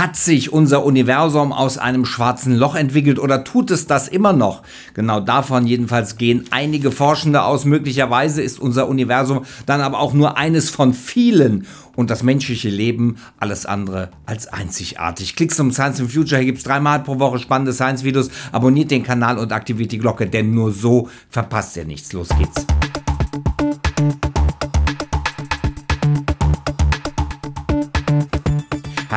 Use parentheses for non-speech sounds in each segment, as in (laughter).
Hat sich unser Universum aus einem schwarzen Loch entwickelt oder tut es das immer noch? Genau davon jedenfalls gehen einige Forschende aus. Möglicherweise ist unser Universum dann aber auch nur eines von vielen und das menschliche Leben alles andere als einzigartig. Klicks zum Science in Future, hier gibt es dreimal pro Woche spannende Science-Videos. Abonniert den Kanal und aktiviert die Glocke, denn nur so verpasst ihr nichts. Los geht's.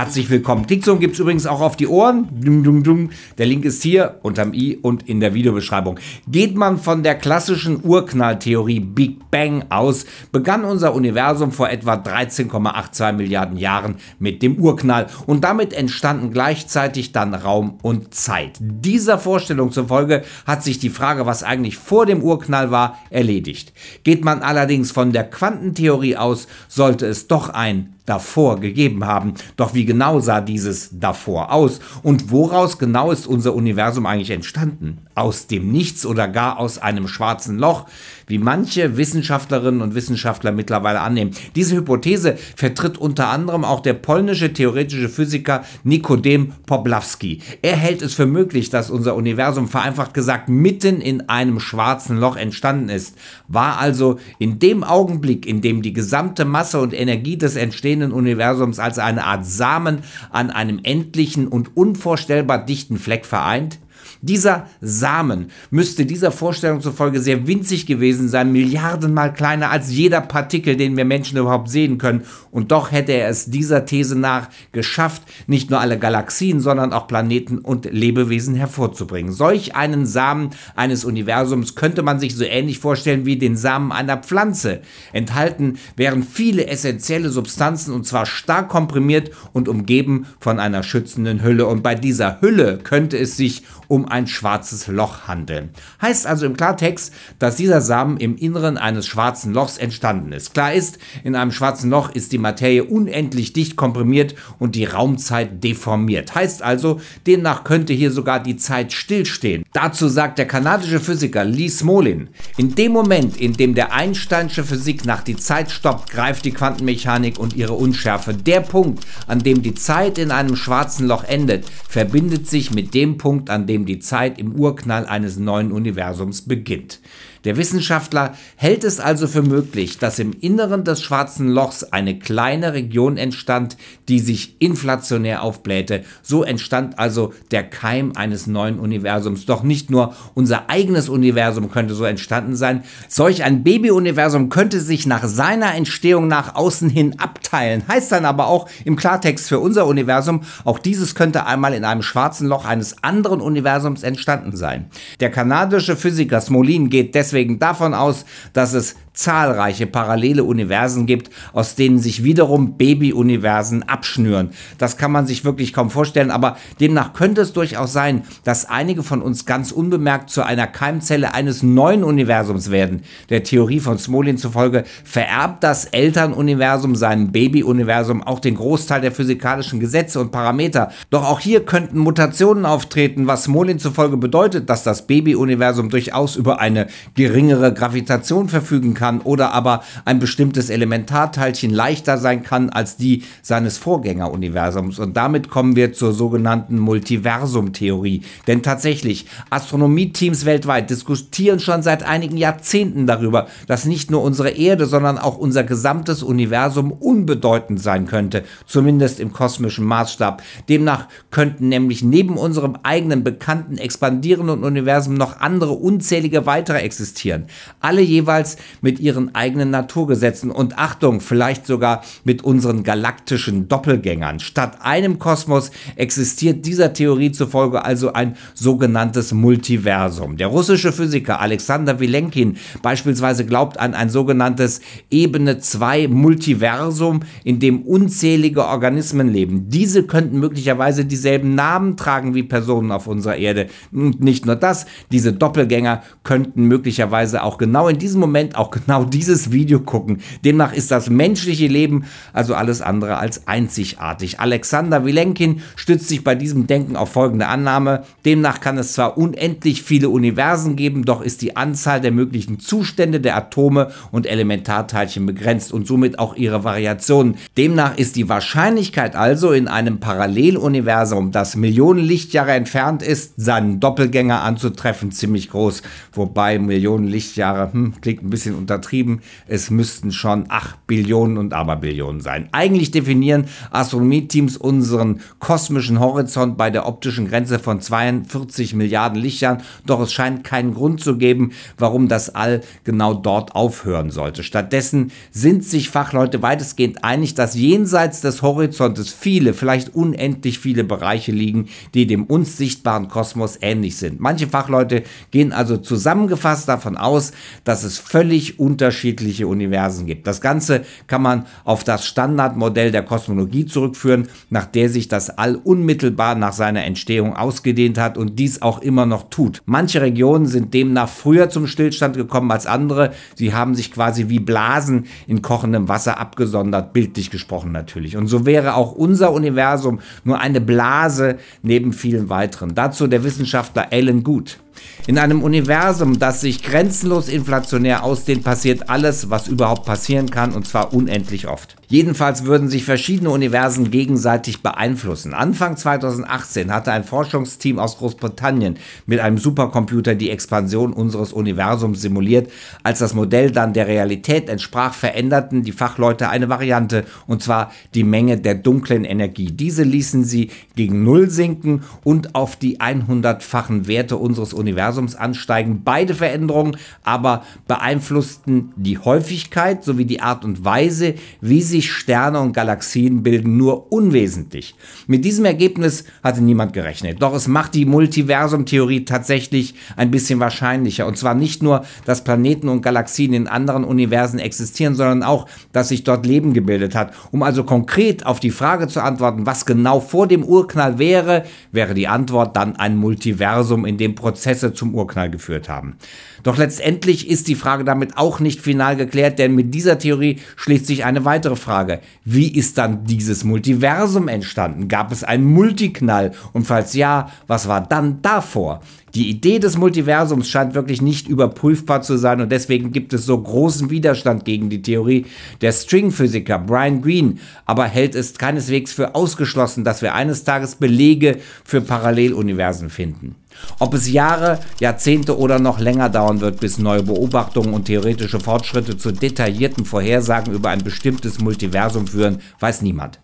herzlich willkommen. Klickzoom gibt es übrigens auch auf die Ohren. Dum, dum, dum. Der Link ist hier unterm i und in der Videobeschreibung. Geht man von der klassischen Urknalltheorie Big Bang aus, begann unser Universum vor etwa 13,82 Milliarden Jahren mit dem Urknall und damit entstanden gleichzeitig dann Raum und Zeit. Dieser Vorstellung zufolge hat sich die Frage, was eigentlich vor dem Urknall war, erledigt. Geht man allerdings von der Quantentheorie aus, sollte es doch ein davor gegeben haben. Doch wie genau sah dieses davor aus und woraus genau ist unser Universum eigentlich entstanden? Aus dem Nichts oder gar aus einem schwarzen Loch, wie manche Wissenschaftlerinnen und Wissenschaftler mittlerweile annehmen. Diese Hypothese vertritt unter anderem auch der polnische theoretische Physiker Nikodem Poblawski. Er hält es für möglich, dass unser Universum vereinfacht gesagt mitten in einem schwarzen Loch entstanden ist. War also in dem Augenblick, in dem die gesamte Masse und Energie des Entstehens bestehenden Universums als eine Art Samen an einem endlichen und unvorstellbar dichten Fleck vereint, dieser Samen müsste dieser Vorstellung zufolge sehr winzig gewesen sein, milliardenmal kleiner als jeder Partikel, den wir Menschen überhaupt sehen können. Und doch hätte er es dieser These nach geschafft, nicht nur alle Galaxien, sondern auch Planeten und Lebewesen hervorzubringen. Solch einen Samen eines Universums könnte man sich so ähnlich vorstellen wie den Samen einer Pflanze. Enthalten wären viele essentielle Substanzen und zwar stark komprimiert und umgeben von einer schützenden Hülle. Und bei dieser Hülle könnte es sich um ein schwarzes Loch handeln. Heißt also im Klartext, dass dieser Samen im Inneren eines schwarzen Lochs entstanden ist. Klar ist, in einem schwarzen Loch ist die Materie unendlich dicht komprimiert und die Raumzeit deformiert. Heißt also, demnach könnte hier sogar die Zeit stillstehen. Dazu sagt der kanadische Physiker Lee Smolin, in dem Moment, in dem der Einsteinsche Physik nach die Zeit stoppt, greift die Quantenmechanik und ihre Unschärfe. Der Punkt, an dem die Zeit in einem schwarzen Loch endet, verbindet sich mit dem Punkt, an dem dem die Zeit im Urknall eines neuen Universums beginnt. Der Wissenschaftler hält es also für möglich, dass im Inneren des schwarzen Lochs eine kleine Region entstand, die sich inflationär aufblähte. So entstand also der Keim eines neuen Universums. Doch nicht nur unser eigenes Universum könnte so entstanden sein. Solch ein Babyuniversum könnte sich nach seiner Entstehung nach außen hin abteilen. Heißt dann aber auch im Klartext für unser Universum, auch dieses könnte einmal in einem schwarzen Loch eines anderen Universums entstanden sein. Der kanadische Physiker Smolin geht deswegen deswegen davon aus, dass es zahlreiche parallele Universen gibt, aus denen sich wiederum Babyuniversen abschnüren. Das kann man sich wirklich kaum vorstellen, aber demnach könnte es durchaus sein, dass einige von uns ganz unbemerkt zu einer Keimzelle eines neuen Universums werden. Der Theorie von Smolin zufolge vererbt das Elternuniversum seinem Babyuniversum auch den Großteil der physikalischen Gesetze und Parameter. Doch auch hier könnten Mutationen auftreten, was Smolin zufolge bedeutet, dass das Babyuniversum durchaus über eine geringere Gravitation verfügen kann kann oder aber ein bestimmtes Elementarteilchen leichter sein kann als die seines Vorgängeruniversums. Und damit kommen wir zur sogenannten Multiversum-Theorie. Denn tatsächlich, Astronomieteams weltweit diskutieren schon seit einigen Jahrzehnten darüber, dass nicht nur unsere Erde, sondern auch unser gesamtes Universum unbedeutend sein könnte, zumindest im kosmischen Maßstab. Demnach könnten nämlich neben unserem eigenen bekannten expandierenden Universum noch andere unzählige weitere existieren. Alle jeweils mit mit ihren eigenen Naturgesetzen und Achtung, vielleicht sogar mit unseren galaktischen Doppelgängern. Statt einem Kosmos existiert dieser Theorie zufolge also ein sogenanntes Multiversum. Der russische Physiker Alexander Vilenkin beispielsweise glaubt an ein sogenanntes Ebene 2 Multiversum, in dem unzählige Organismen leben. Diese könnten möglicherweise dieselben Namen tragen wie Personen auf unserer Erde. Und nicht nur das, diese Doppelgänger könnten möglicherweise auch genau in diesem Moment, auch genau dieses Video gucken. Demnach ist das menschliche Leben also alles andere als einzigartig. Alexander Wilenkin stützt sich bei diesem Denken auf folgende Annahme. Demnach kann es zwar unendlich viele Universen geben, doch ist die Anzahl der möglichen Zustände der Atome und Elementarteilchen begrenzt und somit auch ihre Variationen. Demnach ist die Wahrscheinlichkeit also in einem Paralleluniversum, das Millionen Lichtjahre entfernt ist, seinen Doppelgänger anzutreffen, ziemlich groß. Wobei Millionen Lichtjahre hm, klingt ein bisschen unter untertrieben. Es müssten schon 8 Billionen und Aberbillionen sein. Eigentlich definieren Astronomie-Teams unseren kosmischen Horizont bei der optischen Grenze von 42 Milliarden Lichtjahren, doch es scheint keinen Grund zu geben, warum das All genau dort aufhören sollte. Stattdessen sind sich Fachleute weitestgehend einig, dass jenseits des Horizontes viele, vielleicht unendlich viele Bereiche liegen, die dem uns sichtbaren Kosmos ähnlich sind. Manche Fachleute gehen also zusammengefasst davon aus, dass es völlig unterschiedliche Universen gibt. Das Ganze kann man auf das Standardmodell der Kosmologie zurückführen, nach der sich das All unmittelbar nach seiner Entstehung ausgedehnt hat und dies auch immer noch tut. Manche Regionen sind demnach früher zum Stillstand gekommen als andere. Sie haben sich quasi wie Blasen in kochendem Wasser abgesondert, bildlich gesprochen natürlich. Und so wäre auch unser Universum nur eine Blase neben vielen weiteren. Dazu der Wissenschaftler Alan Good. In einem Universum, das sich grenzenlos inflationär ausdehnt, passiert alles, was überhaupt passieren kann, und zwar unendlich oft. Jedenfalls würden sich verschiedene Universen gegenseitig beeinflussen. Anfang 2018 hatte ein Forschungsteam aus Großbritannien mit einem Supercomputer die Expansion unseres Universums simuliert. Als das Modell dann der Realität entsprach, veränderten die Fachleute eine Variante, und zwar die Menge der dunklen Energie. Diese ließen sie gegen Null sinken und auf die 100-fachen Werte unseres Universums ansteigen. Beide Veränderungen aber beeinflussten die Häufigkeit sowie die Art und Weise, wie sich sich Sterne und Galaxien bilden nur unwesentlich. Mit diesem Ergebnis hatte niemand gerechnet. Doch es macht die Multiversum-Theorie tatsächlich ein bisschen wahrscheinlicher. Und zwar nicht nur, dass Planeten und Galaxien in anderen Universen existieren, sondern auch, dass sich dort Leben gebildet hat. Um also konkret auf die Frage zu antworten, was genau vor dem Urknall wäre, wäre die Antwort dann ein Multiversum, in dem Prozesse zum Urknall geführt haben. Doch letztendlich ist die Frage damit auch nicht final geklärt, denn mit dieser Theorie schließt sich eine weitere Frage. Wie ist dann dieses Multiversum entstanden? Gab es einen Multiknall? Und falls ja, was war dann davor? Die Idee des Multiversums scheint wirklich nicht überprüfbar zu sein und deswegen gibt es so großen Widerstand gegen die Theorie. Der Stringphysiker Brian Green aber hält es keineswegs für ausgeschlossen, dass wir eines Tages Belege für Paralleluniversen finden. Ob es Jahre, Jahrzehnte oder noch länger dauern wird, bis neue Beobachtungen und theoretische Fortschritte zu detaillierten Vorhersagen über ein bestimmtes Multiversum führen, weiß niemand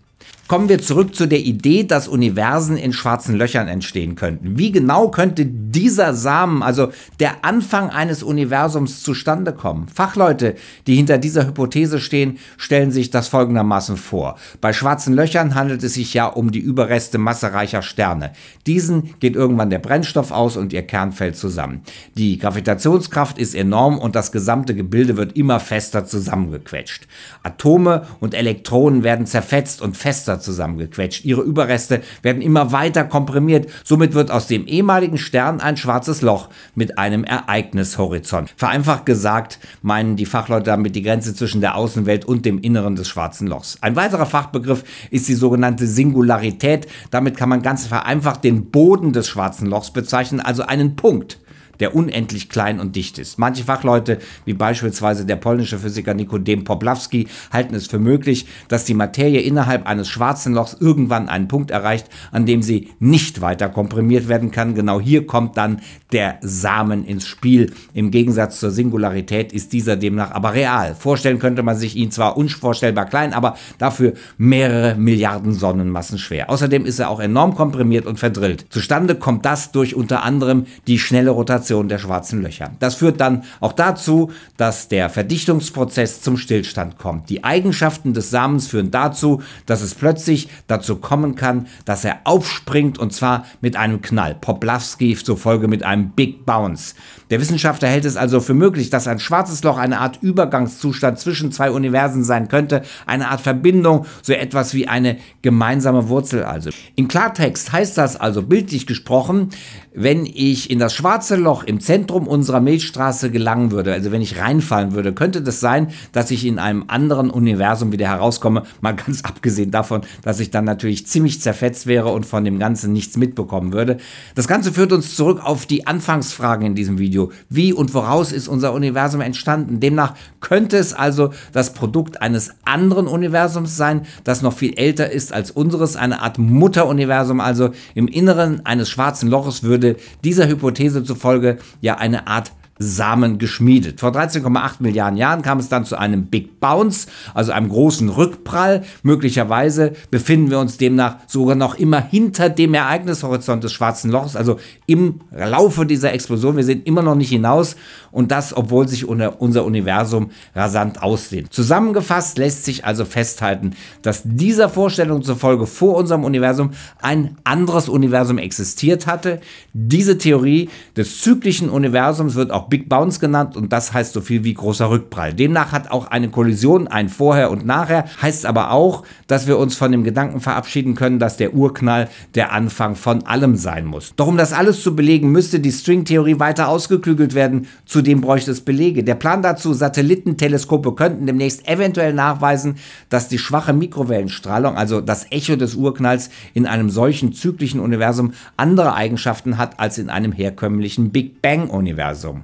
kommen wir zurück zu der Idee, dass Universen in schwarzen Löchern entstehen könnten. Wie genau könnte dieser Samen, also der Anfang eines Universums zustande kommen? Fachleute, die hinter dieser Hypothese stehen, stellen sich das folgendermaßen vor. Bei schwarzen Löchern handelt es sich ja um die Überreste massereicher Sterne. Diesen geht irgendwann der Brennstoff aus und ihr Kern fällt zusammen. Die Gravitationskraft ist enorm und das gesamte Gebilde wird immer fester zusammengequetscht. Atome und Elektronen werden zerfetzt und fester zusammengequetscht. Ihre Überreste werden immer weiter komprimiert. Somit wird aus dem ehemaligen Stern ein schwarzes Loch mit einem Ereignishorizont. Vereinfacht gesagt meinen die Fachleute damit die Grenze zwischen der Außenwelt und dem Inneren des schwarzen Lochs. Ein weiterer Fachbegriff ist die sogenannte Singularität. Damit kann man ganz vereinfacht den Boden des schwarzen Lochs bezeichnen, also einen Punkt der unendlich klein und dicht ist. Manche Fachleute, wie beispielsweise der polnische Physiker Nikodem Poplawski, halten es für möglich, dass die Materie innerhalb eines schwarzen Lochs irgendwann einen Punkt erreicht, an dem sie nicht weiter komprimiert werden kann. Genau hier kommt dann der Samen ins Spiel. Im Gegensatz zur Singularität ist dieser demnach aber real. Vorstellen könnte man sich ihn zwar unvorstellbar klein, aber dafür mehrere Milliarden Sonnenmassen schwer. Außerdem ist er auch enorm komprimiert und verdrillt. Zustande kommt das durch unter anderem die schnelle Rotation Extraktion der schwarzen Löcher. Das führt dann auch dazu, dass der Verdichtungsprozess zum Stillstand kommt. Die Eigenschaften des Samens führen dazu, dass es plötzlich dazu kommen kann, dass er aufspringt und zwar mit einem Knall. Poplawski zufolge mit einem Big Bounce. Der Wissenschaftler hält es also für möglich, dass ein schwarzes Loch eine Art Übergangszustand zwischen zwei Universen sein könnte, eine Art Verbindung, so etwas wie eine gemeinsame Wurzel also. Im Klartext heißt das also bildlich gesprochen, wenn ich in das schwarze Loch im Zentrum unserer Milchstraße gelangen würde, also wenn ich reinfallen würde, könnte das sein, dass ich in einem anderen Universum wieder herauskomme, mal ganz (laughs) abgesehen davon, dass ich dann natürlich ziemlich zerfetzt wäre und von dem Ganzen nichts mitbekommen würde. Das Ganze führt uns zurück auf die Anfangsfragen in diesem Video. Wie und woraus ist unser Universum entstanden? Demnach könnte es also das Produkt eines anderen Universums sein, das noch viel älter ist als unseres, eine Art Mutteruniversum, also im Inneren eines schwarzen Loches würde würde dieser Hypothese zufolge ja eine Art Samen geschmiedet. Vor 13,8 Milliarden Jahren kam es dann zu einem Big Bounce, also einem großen Rückprall. Möglicherweise befinden wir uns demnach sogar noch immer hinter dem Ereignishorizont des Schwarzen Lochs, also im Laufe dieser Explosion. Wir sehen immer noch nicht hinaus und das, obwohl sich unser Universum rasant ausdehnt. Zusammengefasst lässt sich also festhalten, dass dieser Vorstellung zufolge vor unserem Universum ein anderes Universum existiert hatte. Diese Theorie des zyklischen Universums wird auch Big Bounce genannt und das heißt so viel wie großer Rückprall. Demnach hat auch eine Kollision ein Vorher und Nachher, heißt aber auch, dass wir uns von dem Gedanken verabschieden können, dass der Urknall der Anfang von allem sein muss. Doch um das alles zu belegen, müsste die Stringtheorie weiter ausgeklügelt werden. Zudem bräuchte es Belege. Der Plan dazu, Satellitenteleskope könnten demnächst eventuell nachweisen, dass die schwache Mikrowellenstrahlung, also das Echo des Urknalls, in einem solchen zyklischen Universum andere Eigenschaften hat als in einem herkömmlichen Big Bang-Universum.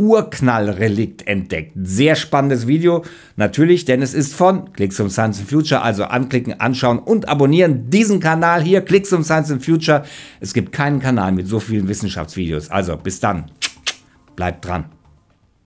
Urknallrelikt entdeckt. Sehr spannendes Video, natürlich, denn es ist von Klicks um Science and Future. Also anklicken, anschauen und abonnieren diesen Kanal hier, Klicks um Science and Future. Es gibt keinen Kanal mit so vielen Wissenschaftsvideos. Also bis dann, bleibt dran.